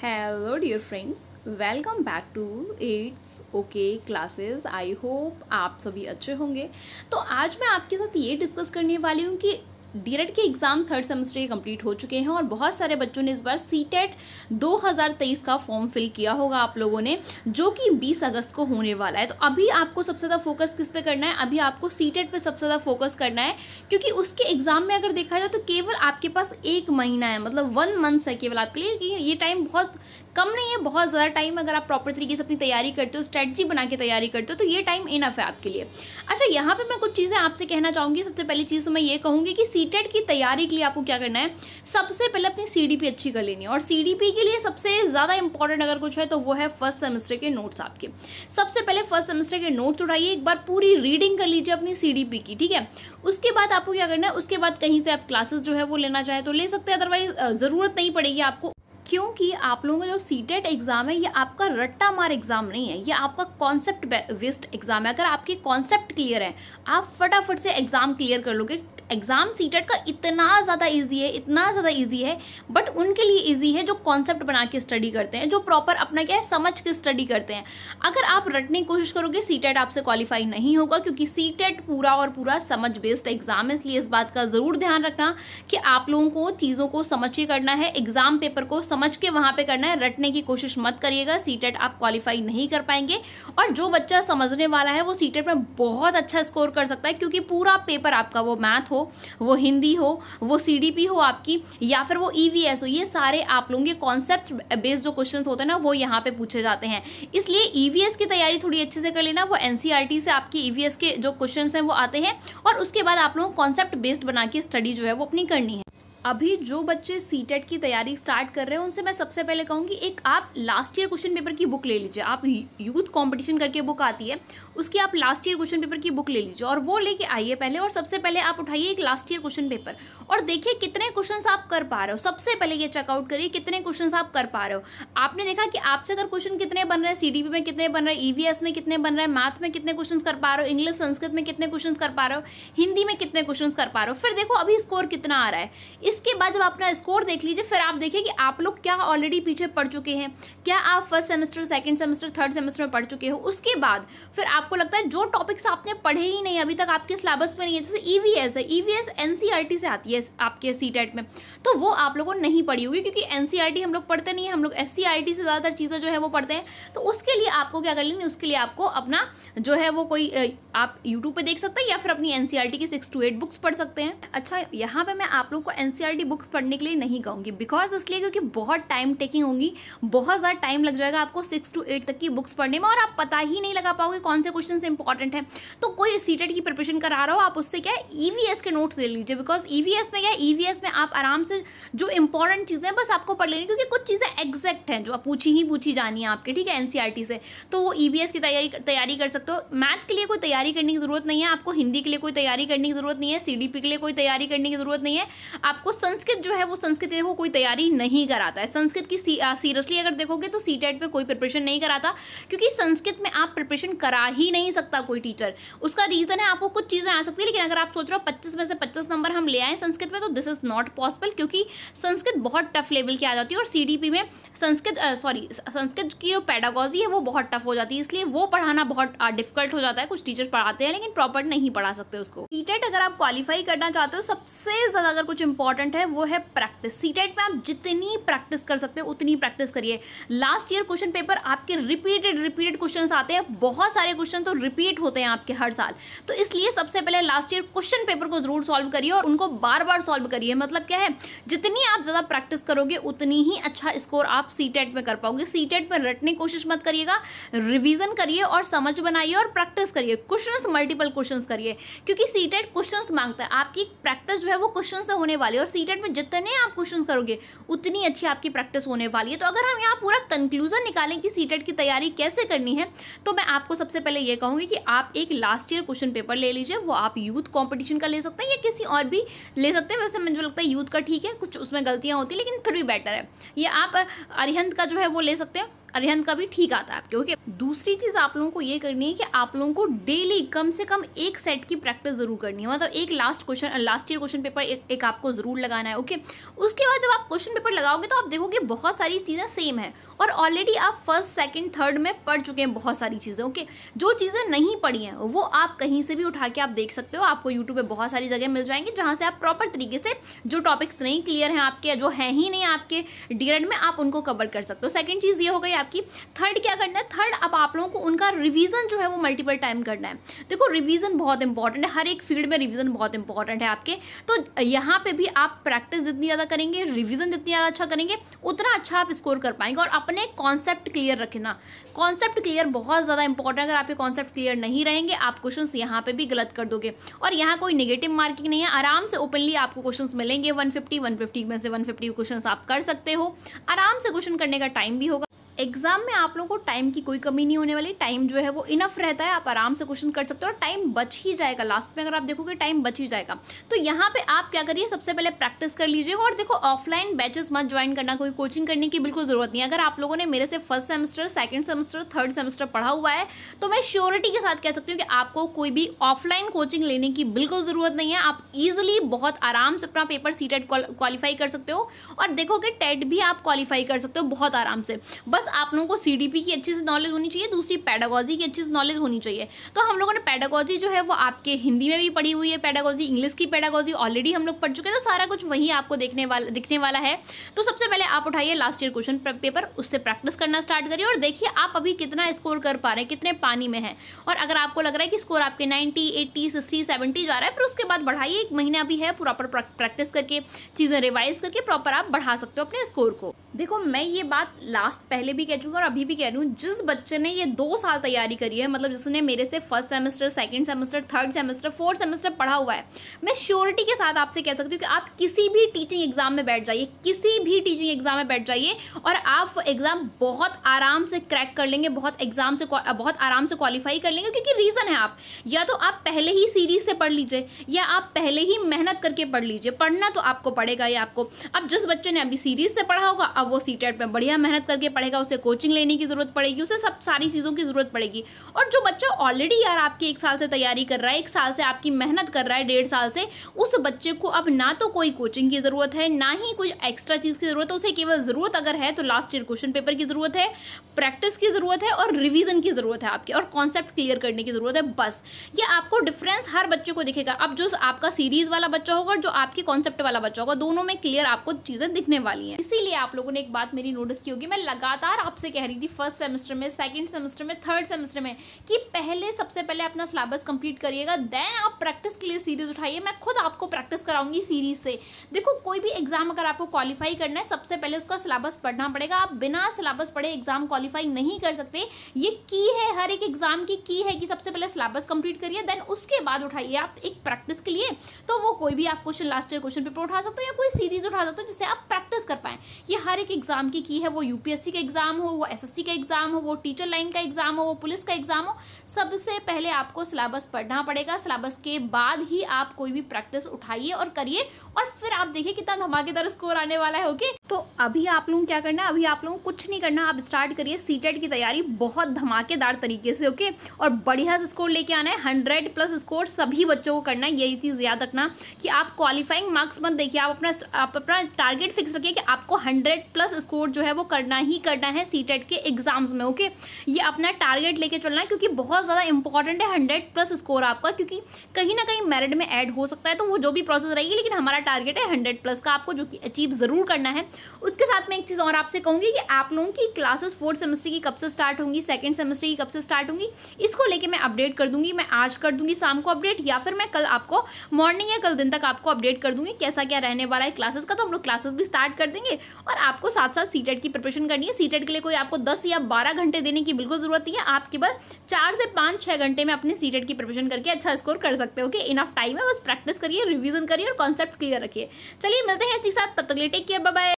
hello dear friends welcome back to it's okay classes I hope आप सभी अच्छे होंगे तो आज मैं आपके साथ ये डिस्कस करने वाली हूँ कि डीरेड e के एग्ज़ाम थर्ड सेमेस्टर के कंप्लीट हो चुके हैं और बहुत सारे बच्चों ने इस बार सी टेट e दो का फॉर्म फिल किया होगा आप लोगों ने जो कि 20 अगस्त को होने वाला है तो अभी आपको सबसे ज़्यादा फोकस किस पे करना है अभी आपको सी टेट पर सबसे ज़्यादा फोकस करना है क्योंकि उसके एग्ज़ाम में अगर देखा जाए तो केवल आपके पास एक महीना है मतलब वन मंथ है केवल आपके लिए ये टाइम बहुत कम नहीं है बहुत ज़्यादा टाइम अगर आप प्रॉपर तरीके से अपनी तैयारी करते हो स्ट्रेटजी बना के तैयारी करते हो तो ये टाइम इनफ है आपके लिए अच्छा यहाँ पर मैं कुछ चीज़ें आपसे कहना चाहूँगी सबसे पहली चीज़ तो मैं ये कहूँगी कि सी की तैयारी के लिए आपको क्या करना है सबसे पहले अपनी सी अच्छी कर लेनी है और सी के लिए सबसे ज़्यादा इंपॉर्टेंट अगर कुछ है तो वो है फर्स्ट सेमेस्टर के नोट्स आपके सबसे पहले फर्स्ट सेमेस्टर के नोट्स उठाइए एक बार पूरी रीडिंग कर लीजिए अपनी सी की ठीक है उसके बाद आपको क्या करना है उसके बाद कहीं से आप क्लासेस जो है वो लेना चाहे तो ले सकते हैं अदरवाइज ज़रूरत नहीं पड़ेगी आपको क्योंकि आप लोगों का जो सीटेट एग्ज़ाम e है ये आपका रट्टा मार एग्ज़ाम नहीं है ये आपका कॉन्सेप्ट बेस्ड एग्ज़ाम है अगर आपके कॉन्सेप्ट क्लियर है आप फटाफट से एग्ज़ाम क्लियर कर लोगे एग्ज़ाम सीटेट का इतना ज़्यादा ईजी है इतना ज़्यादा ईजी है बट उनके लिए ईजी है जो कॉन्सेप्ट बना के स्टडी करते हैं जो प्रॉपर अपना क्या है समझ के स्टडी करते हैं अगर आप रटने की कोशिश करोगे सीटेट e आपसे क्वालिफाई नहीं होगा क्योंकि सीटेट e पूरा और पूरा समझ बेस्ड एग्ज़ाम है इसलिए इस बात का ज़रूर ध्यान रखना कि आप लोगों को चीज़ों को समझ के करना है एग्ज़ाम पेपर को समझ के वहाँ पर करना है रटने की कोशिश मत करिएगा सीटेट e आप क्वालिफाई नहीं कर पाएंगे और जो बच्चा समझने वाला है वो सीटेट में बहुत अच्छा स्कोर कर सकता है क्योंकि पूरा पेपर आपका वो मैथ हो हो वो हिंदी हो वो सी हो आपकी या फिर वो ईवीएस e हो ये सारे आप लोगों के कॉन्सेप्ट बेस्ड जो क्वेश्चन होते हैं ना वो यहाँ पे पूछे जाते हैं इसलिए ईवीएस e की तैयारी थोड़ी अच्छे से कर लेना वो एनसीईआरटी e से आपकी ईवीएस के जो क्वेश्चन हैं वो आते हैं और उसके बाद आप लोगों को कॉन्सेप्ट बेस्ड बना के स्टडी जो है वो अपनी करनी है अभी जो बच्चे सी टेट e की तैयारी स्टार्ट कर रहे हैं उनसे मैं सबसे पहले कहूँगी एक आप लास्ट ईयर क्वेश्चन पेपर की बुक ले लीजिए आप यूथ कंपटीशन करके बुक आती है उसकी आप लास्ट ईयर क्वेश्चन पेपर की बुक ले लीजिए और वो लेके आइए पहले और सबसे पहले आप उठाइए एक लास्ट ईयर क्वेश्चन पेपर और देखिए कितने क्वेश्चन आप कर पा रहे हो सबसे पहले ये चेकआउट करिए कितने क्वेश्चन आप कर पा रहे हो आपने देखा कि आपसे अगर क्वेश्चन कितने बन रहे हैं सी में कितने बन रहे हैं ईवीएस e में कितने बन रहे हैं मैथ में कितने क्वेश्चन कर पा रहे हो इंग्लिश संस्कृत में कितने क्वेश्चन कर पा रहे हो हिंदी में कितने क्वेश्चन कर पा रहे हो फिर देखो अभी स्कोर कितना आ रहा है इस इसके बाद जब अपना स्कोर देख लीजिए फिर आप देखिए कि आप लोग क्या ऑलरेडी पीछे पढ़ चुके हैं क्या आप first semester second semester third semester में पढ़ चुके हो उसके बाद फिर आपको लगता है जो टॉपिक्स आपने पढ़े ही नहीं अभी तक आपके सिलेबस में नहीं है जैसे ईवीएस e है ईवीएस e एनसीईआरटी e से आती है आपके सी में तो वो आप लोगों को नहीं पढ़ी होगी क्योंकि एनसीईआरटी हम लोग पढ़ते नहीं हम लोग एस से ज़्यादातर चीज़ें जो है वो पढ़ते हैं तो उसके लिए आपको क्या कर लेनी उसके लिए आपको अपना जो है वो कोई आप यूट्यूब पर देख सकते हैं या फिर अपनी एनसीईआरटी की सिक्स टू एट बुक्स पढ़ सकते हैं अच्छा यहाँ पे मैं आप लोग को एन टी बुक्स e पढ़ने के लिए नहीं कहूंगी बिकॉज इसलिए क्योंकि बहुत टाइम टेकिंग होंगी बहुत ज़्यादा टाइम लग जाएगा आपको सिक्स टू एट तक की बुक्स पढ़ने में और आप पता ही नहीं लगा पाओगे कौन से क्वेश्चन इंपॉर्टेंट है तो कोई सीटेड की प्रिपरेशन करा रहा हो आप उससे क्या है e ईवीएस के नोट्स ले लीजिए बिकॉज ईवीएस e में क्या है ईवीएस में आप आराम से जो इंपॉर्टेंट चीज़ें बस आपको पढ़ लेनी क्योंकि कुछ चीज़ें एग्जैक्ट हैं जो आप पूछी ही पूछी जानी है आपके ठीक है एनसीईआरटी से तो वो ईवीएस की तैयारी तैयारी कर सकते हो मैथ के लिए कोई तैयारी करने की जरूरत नहीं है आपको हिंदी के लिए कोई तैयारी करने की जरूरत नहीं है सीडीपी के लिए कोई तैयारी करने की जरूरत नहीं है आपको वो संस्कृत जो है वो संस्कृत देखो कोई तैयारी नहीं कराता है संस्कृत की सीरियसली अगर देखोगे तो सी टेट e कोई प्रिपरेशन नहीं कराता क्योंकि संस्कृत में आप प्रिपरेशन करा ही नहीं सकता कोई टीचर उसका रीज़न है आपको कुछ चीज़ें आ सकती है लेकिन अगर आप सोच रहे हो पच्चीस में से पच्चीस नंबर हम ले आए संस्कृत में तो दिस इज़ नॉट पॉसिबल क्योंकि संस्कृत बहुत टफ लेवल की आ जाती है और सी में संस्कृत सॉरी संस्कृत की जो पैडागॉजी है वो बहुत टफ हो जाती है इसलिए वो पढ़ाना बहुत डिफिकल्ट हो जाता है कुछ टीचर्स पढ़ाते हैं लेकिन प्रॉपर नहीं पढ़ा सकते उसको सी e अगर आप क्वालिफाई करना चाहते हो सबसे ज़्यादा अगर कुछ इंपॉर्टेंट इंपॉर्टेंट है वो है प्रैक्टिस सी टेट में आप जितनी प्रैक्टिस कर सकते हो उतनी प्रैक्टिस करिए लास्ट ईयर क्वेश्चन पेपर आपके रिपीटेड रिपीटेड क्वेश्चन आते हैं बहुत सारे क्वेश्चन तो रिपीट होते हैं आपके हर साल तो इसलिए सबसे पहले लास्ट ईयर क्वेश्चन पेपर को जरूर सॉल्व करिए और उनको बार बार सॉल्व करिए मतलब क्या है जितनी आप ज़्यादा प्रैक्टिस करोगे उतनी ही अच्छा स्कोर आप सी टेट e में कर पाओगे सी टेट e में रटने की कोशिश मत करिएगा रिविजन करिए और समझ बनाइए और प्रैक्टिस करिए क्वेश्चन मल्टीपल क्वेश्चन करिए क्योंकि सी टेट क्वेश्चन मांगता है आपकी प्रैक्टिस जो है वो क्वेश्चन से होने वाली है और सी में जितने आप क्वेश्चन करोगे उतनी अच्छी आपकी प्रैक्टिस होने वाली है तो अगर हम यहाँ पूरा कंक्लूजन निकालें कि सी की तैयारी कैसे करनी है तो मैं आपको सबसे पहले ये कहूँगी कि आप एक लास्ट ईयर क्वेश्चन पेपर ले लीजिए वो आप यूथ कॉम्पिटिशन का ले सकते हैं या किसी और भी ले सकते हैं वैसे मुझे लगता है यूथ का ठीक है कुछ उसमें गलतियाँ होती है लेकिन फिर भी बेटर है या आप अरिहंत का जो है वो ले सकते हैं अरिहंत का भी ठीक आता है आपके ओके दूसरी चीज आप लोगों को ये करनी है कि आप लोगों को डेली कम से कम एक सेट की प्रैक्टिस जरूर करनी है मतलब एक last question last year question paper एक, एक आपको जरूर लगाना है ओके उसके बाद जब आप क्वेश्चन पेपर लगाओगे तो आप देखोगे बहुत सारी चीज़ें सेम है और ऑलरेडी आप फर्स्ट सेकेंड थर्ड में पढ़ चुके हैं बहुत सारी चीज़ें ओके जो चीज़ें नहीं पढ़ी हैं वो आप कहीं से भी उठा के आप देख सकते हो आपको यूट्यूब पर बहुत सारी जगह मिल जाएंगी जहां से आप प्रॉपर तरीके से जो टॉपिक्स नहीं क्लियर हैं आपके जो है ही नहीं आपके डी में आप उनको कवर कर सकते हो सेकेंड चीज़ ये हो गई आपकी थर्ड क्या करना है थर्ड अब आप लोगों को उनका रिवीजन जो है वो मल्टीपल टाइम करना है देखो रिवीजन बहुत इंपॉर्टेंट है हर एक फील्ड में रिवीजन बहुत इंपॉर्टेंट है आपके तो यहाँ पे भी आप प्रैक्टिस जितनी ज़्यादा करेंगे रिविजन जितनी ज़्यादा अच्छा करेंगे उतना अच्छा आप स्कोर कर पाएंगे और अपने कॉन्सेप्ट क्लियर रखना कॉन्सेप्ट क्लियर बहुत ज़्यादा इंपॉर्टेंट अगर आपके कॉन्सेप्ट क्लियर नहीं रहेंगे आप क्वेश्चन यहाँ पर भी गलत कर दोगे और यहाँ कोई निगेटिव मार्किंग नहीं है आराम से ओपनली आपको क्वेश्चन मिलेंगे वन फिफ्टी में से वन फिफ्टी आप कर सकते हो आराम से क्वेश्चन करने का टाइम भी होगा एग्जाम में आप लोगों को टाइम की कोई कमी नहीं होने वाली टाइम जो है वो इनफ रहता है आप आराम से क्वेश्चन कर सकते हो और टाइम बच ही जाएगा लास्ट में अगर आप देखोगे टाइम बच ही जाएगा तो यहाँ पे आप क्या करिए सबसे पहले प्रैक्टिस कर लीजिएगा और देखो ऑफलाइन बैचेस मत ज्वाइन करना कोई कोचिंग करने की बिल्कुल जरूरत नहीं अगर आप लोगों ने मेरे से first semester second semester third semester पढ़ा हुआ है तो मैं श्योरिटी के साथ कह सकती हूँ कि आपको कोई भी ऑफलाइन कोचिंग लेने की बिल्कुल ज़रूरत नहीं है आप इजिली बहुत आराम से अपना पेपर सीटेड क्वालिफाई कर सकते हो और देखो कि टेट भी आप क्वालिफाई कर सकते हो बहुत आराम से बस पास आप लोगों को सीडीपी की अच्छे से नॉलेज होनी चाहिए दूसरी पैडागोजी की अच्छे से नॉलेज होनी चाहिए तो हम लोगों ने पैडागोजी जो है वो आपके हिंदी में भी पढ़ी हुई है पैडागोजी इंग्लिश की पैडागोजी ऑलरेडी हम लोग पढ़ चुके हैं तो सारा कुछ वही आपको देखने वाला दिखने वाला है तो सबसे पहले आप उठाइए लास्ट ईयर क्वेश्चन पेपर उससे प्रैक्टिस करना स्टार्ट करिए और देखिए आप अभी कितना स्कोर कर पा रहे हैं कितने पानी में है और अगर आपको लग रहा है कि स्कोर आपके नाइन्टी एट्टी सिक्सटी सेवेंटी जा रहा है फिर उसके बाद बढ़ाइए एक महीना भी है प्रॉपर प्रैक्टिस करके चीज़ें रिवाइज करके प्रॉपर आप बढ़ा सकते हो अपने स्कोर को देखो मैं ये बात लास्ट पहले भी कह चुका और अभी भी कह रही हूँ जिस बच्चे ने ये दो साल तैयारी करी है मतलब जिसने मेरे से first semester second semester third semester fourth semester पढ़ा हुआ है मैं श्योरिटी के साथ आपसे कह सकती हूँ कि आप किसी भी टीचिंग एग्जाम में बैठ जाइए किसी भी टीचिंग एग्जाम में बैठ जाइए और आप एग्जाम बहुत आराम से क्रैक कर लेंगे बहुत एग्जाम से बहुत आराम से क्वालिफाई कर लेंगे क्योंकि रीज़न है आप या तो आप पहले ही सीरीज से पढ़ लीजिए या आप पहले ही मेहनत करके पढ़ लीजिए पढ़ना तो आपको पड़ेगा ही आपको अब जिस बच्चे ने अभी सीरीज से पढ़ा होगा अब वो सीटेट में बढ़िया मेहनत करके पढ़ेगा उसे कोचिंग लेने की ज़रूरत पड़ेगी उसे सब सारी चीज़ों की ज़रूरत पड़ेगी और जो बच्चा ऑलरेडी यार आपकी एक साल से तैयारी कर रहा है एक साल से आपकी मेहनत कर रहा है डेढ़ साल से उस बच्चे को अब ना तो कोई कोचिंग की ज़रूरत है ना ही कुछ एक्स्ट्रा चीज़ की ज़रूरत है उसे केवल ज़रूरत अगर है तो लास्ट ईयर क्वेश्चन पेपर की ज़रूरत है प्रैक्टिस की ज़रूरत है और रिविज़न की ज़रूरत है आपकी और कॉन्सेप्ट क्लियर करने की ज़रूरत है बस ये आपको डिफरेंस हर बच्चे को दिखेगा अब जो आपका सीरीज़ वाला बच्चा होगा जो आपके कॉन्सेप्ट वाला बच्चा होगा दोनों में क्लियर आपको चीज़ें दिखने वाली हैं इसीलिए आप लोगों ने एक बात मेरी नोटिस की होगी मैं लगातार बार आपसे कह रही थी फर्स्ट सेमेस्टर में सेकेंड सेमेस्टर में थर्ड सेमेस्टर में कि पहले सबसे पहले अपना सिलेबस कंप्लीट करिएगा देन आप प्रैक्टिस के लिए सीरीज उठाइए मैं खुद आपको प्रैक्टिस कराऊंगी सीरीज से देखो कोई भी एग्जाम अगर आपको क्वालिफाई करना है सबसे पहले उसका सिलेबस पढ़ना पड़ेगा आप बिना सिलेबस पढ़े एग्जाम क्वालिफाई नहीं कर सकते ये की है हर एक एग्जाम की की है कि सबसे पहले सिलेबस कंप्लीट करिए देन उसके बाद उठाइए आप एक प्रैक्टिस के लिए तो वो कोई भी आप question last year question paper उठा सकते हो या कोई सीरीज उठा सकते हो जिससे आप प्रैक्टिस कर पाए ये हर एक एग्जाम की की है वो यूपीएससी के एग्जाम एग्ज़ाम हो वो एसएससी का एग्ज़ाम हो वो टीचर लाइन का एग्ज़ाम हो वो पुलिस का एग्ज़ाम हो सबसे पहले आपको सिलेबस पढ़ना पड़ेगा सिलेबस के बाद ही आप कोई भी प्रैक्टिस उठाइए और करिए और फिर आप देखिए कितना धमाकेदार स्कोर आने वाला है ओके तो अभी आप लोगों क्या करना है अभी आप लोगों कुछ नहीं करना आप स्टार्ट करिए सी e की तैयारी बहुत धमाकेदार तरीके से ओके और बढ़िया से स्कोर लेके आना है हंड्रेड प्लस स्कोर सभी बच्चों को करना है यही चीज़ याद रखना कि आप क्वालिफाइंग मार्क्स मत देखिए आप अपना आप अपना टारगेट फिक्स रखिए कि आपको हंड्रेड प्लस स्कोर जो है वो करना ही करना है सी e के एग्जाम्स में ओके ये अपना टारगेट लेके चलना है क्योंकि बहुत ज़्यादा इंपॉर्टेंट है हंड्रेड प्लस स्कोर आपका क्योंकि कहीं ना कहीं मेरिट में एड हो सकता है तो वो जो भी प्रोसेस रहेगी लेकिन हमारा टारगेट है हंड्रेड प्लस का आपको जो कि अचीव ज़रूर करना है उसके साथ मैं एक चीज़ और आपसे कहूँगी कि आप लोगों की क्लासेस फोर्थ सेमेस्टर की कब से स्टार्ट होंगी सेकेंड सेमेस्टर की कब से स्टार्ट होंगी इसको लेके मैं अपडेट कर दूंगी मैं आज कर दूंगी शाम को अपडेट या फिर मैं कल आपको मॉर्निंग या कल दिन तक आपको अपडेट कर दूंगी कैसा क्या रहने वाला है क्लासेस का तो हम लोग क्लासेस भी स्टार्ट कर देंगे और आपको साथ साथ सी की प्रिपरेशन करनी है सी के लिए कोई आपको दस या बारह घंटे देने की बिल्कुल ज़रूरत नहीं है आप केवल चार से पाँच छः घंटे में अपने सी की प्रिपरेशन करके अच्छा स्कोर कर सकते हो कि इनफ टाइम है बस प्रैक्टिस करिए रिविजन करिए और कॉन्सेप्ट क्लियर रखिए चलिए मिलते हैं इसी साथ तब तक लिए टेक केयर बाय